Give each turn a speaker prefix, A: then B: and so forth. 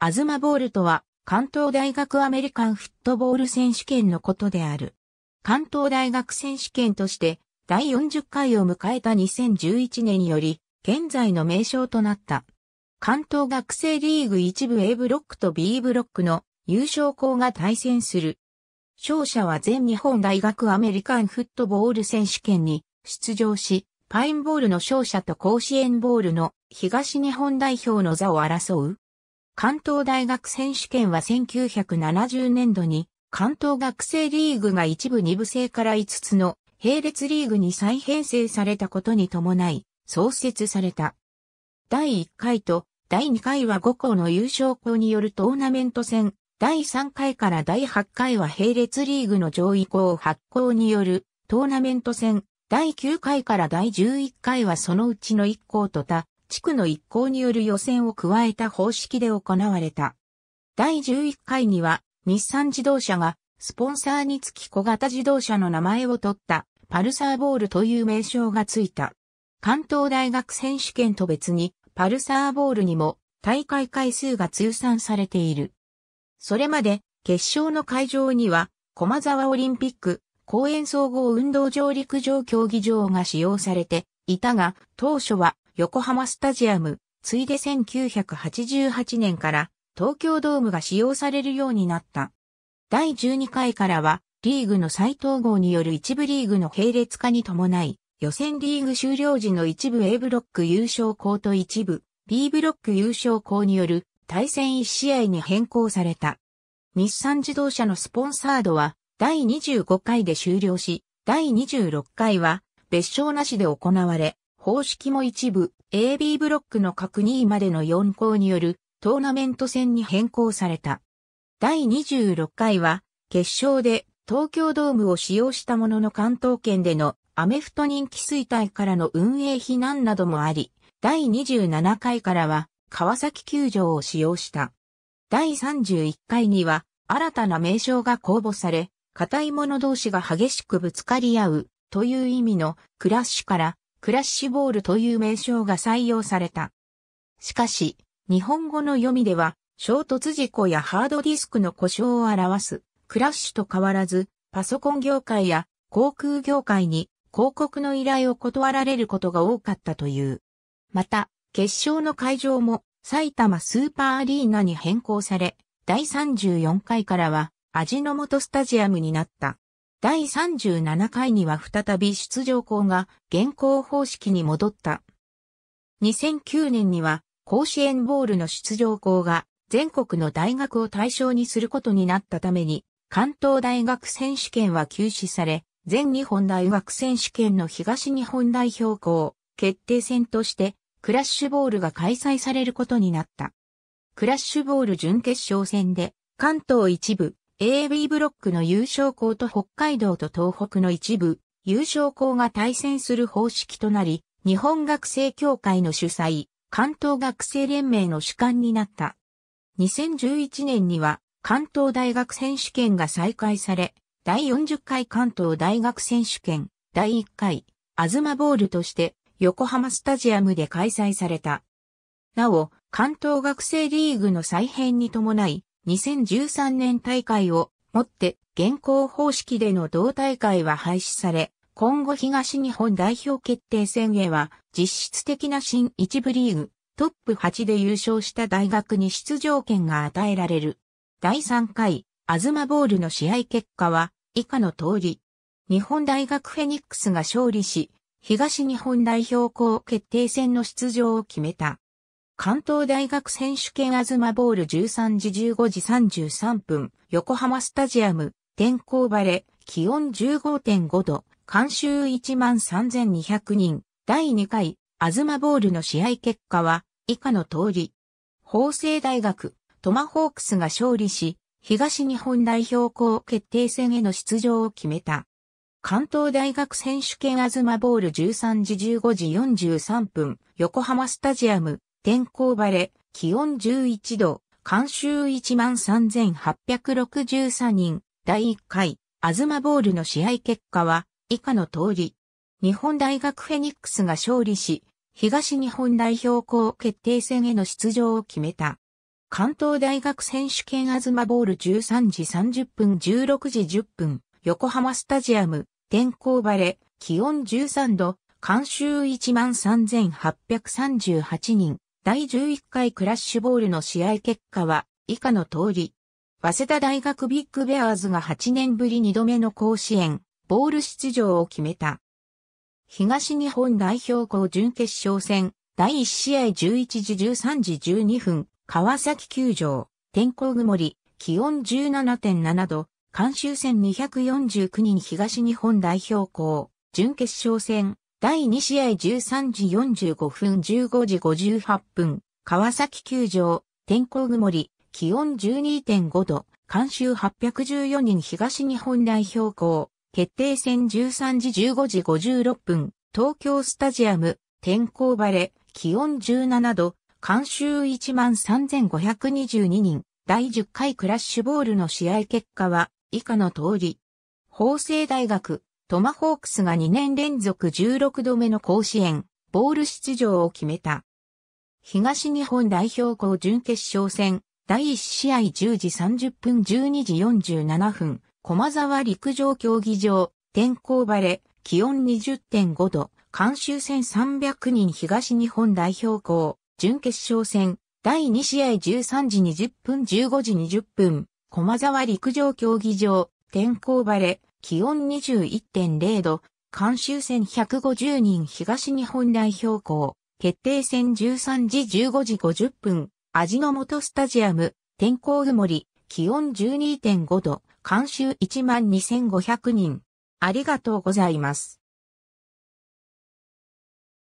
A: アズマボールとは、関東大学アメリカンフットボール選手権のことである。関東大学選手権として、第40回を迎えた2011年により、現在の名称となった。関東学生リーグ一部 A ブロックと B ブロックの優勝校が対戦する。勝者は全日本大学アメリカンフットボール選手権に出場し、パインボールの勝者と甲子園ボールの東日本代表の座を争う。関東大学選手権は1970年度に関東学生リーグが一部二部制から5つの並列リーグに再編成されたことに伴い創設された。第1回と第2回は5校の優勝校によるトーナメント戦、第3回から第8回は並列リーグの上位校発行によるトーナメント戦、第9回から第11回はそのうちの1校と他、地区の一行による予選を加えた方式で行われた。第11回には、日産自動車が、スポンサーにつき小型自動車の名前を取った、パルサーボールという名称がついた。関東大学選手権と別に、パルサーボールにも、大会回数が通算されている。それまで、決勝の会場には、駒沢オリンピック、公園総合運動場陸上競技場が使用されていたが、当初は横浜スタジアム、ついで1988年から東京ドームが使用されるようになった。第12回からは、リーグの再統合による一部リーグの並列化に伴い、予選リーグ終了時の一部 A ブロック優勝校と一部 B ブロック優勝校による対戦1試合に変更された。日産自動車のスポンサードは第25回で終了し、第26回は別称なしで行われ、方式も一部 AB ブロックの各2位までの4校によるトーナメント戦に変更された。第26回は決勝で東京ドームを使用したものの関東圏でのアメフト人気衰退からの運営避難などもあり、第27回からは川崎球場を使用した。第31回には新たな名称が公募され、硬い者同士が激しくぶつかり合うという意味のクラッシュからクラッシュボールという名称が採用された。しかし、日本語の読みでは、衝突事故やハードディスクの故障を表す、クラッシュと変わらず、パソコン業界や航空業界に広告の依頼を断られることが多かったという。また、決勝の会場も埼玉スーパーアリーナに変更され、第34回からは味の素スタジアムになった。第37回には再び出場校が現行方式に戻った。2009年には甲子園ボールの出場校が全国の大学を対象にすることになったために、関東大学選手権は休止され、全日本大学選手権の東日本代表校決定戦としてクラッシュボールが開催されることになった。クラッシュボール準決勝戦で関東一部 AB ブロックの優勝校と北海道と東北の一部、優勝校が対戦する方式となり、日本学生協会の主催、関東学生連盟の主幹になった。2011年には関東大学選手権が再開され、第40回関東大学選手権第1回、アズマボールとして横浜スタジアムで開催された。なお、関東学生リーグの再編に伴い、2013年大会をもって現行方式での同大会は廃止され、今後東日本代表決定戦へは実質的な新一部リーグトップ8で優勝した大学に出場権が与えられる。第3回、アズマボールの試合結果は以下の通り。日本大学フェニックスが勝利し、東日本代表校決定戦の出場を決めた。関東大学選手権東ボール13時15時33分、横浜スタジアム、天候晴れ、気温15.5度、監修13,200人、第2回、東ボールの試合結果は、以下の通り。法政大学、トマホークスが勝利し、東日本代表校決定戦への出場を決めた。関東大学選手権東ボール13時15時43分、横浜スタジアム、天候晴れ、気温11度、監修13,863人、第1回、アズマボールの試合結果は、以下の通り。日本大学フェニックスが勝利し、東日本代表校決定戦への出場を決めた。関東大学選手権アズマボール13時30分16時10分、横浜スタジアム、天候晴れ、気温13度、監修13,838人、第11回クラッシュボールの試合結果は以下の通り。早稲田大学ビッグベアーズが8年ぶり2度目の甲子園、ボール出場を決めた。東日本代表校準決勝戦、第1試合11時13時12分、川崎球場、天候曇り、気温17.7度、監修戦249人東日本代表校、準決勝戦、第2試合13時45分15時58分、川崎球場、天候曇り、気温12.5度、監修814人東日本代表校、決定戦13時15時56分、東京スタジアム、天候晴れ、気温17度、監修13,522人、第10回クラッシュボールの試合結果は、以下の通り。法政大学、トマホークスが2年連続16度目の甲子園、ボール出場を決めた。東日本代表校準決勝戦、第1試合10時30分12時47分、駒沢陸上競技場、天候晴れ、気温20.5度、監修戦300人東日本代表校、準決勝戦、第2試合13時20分15時20分、駒沢陸上競技場、天候晴れ、気温21.0度、監修戦150人東日本代表校、決定戦13時15時50分、味の素スタジアム、天候曇り、気温12.5度、監修12,500人。ありがとうございます。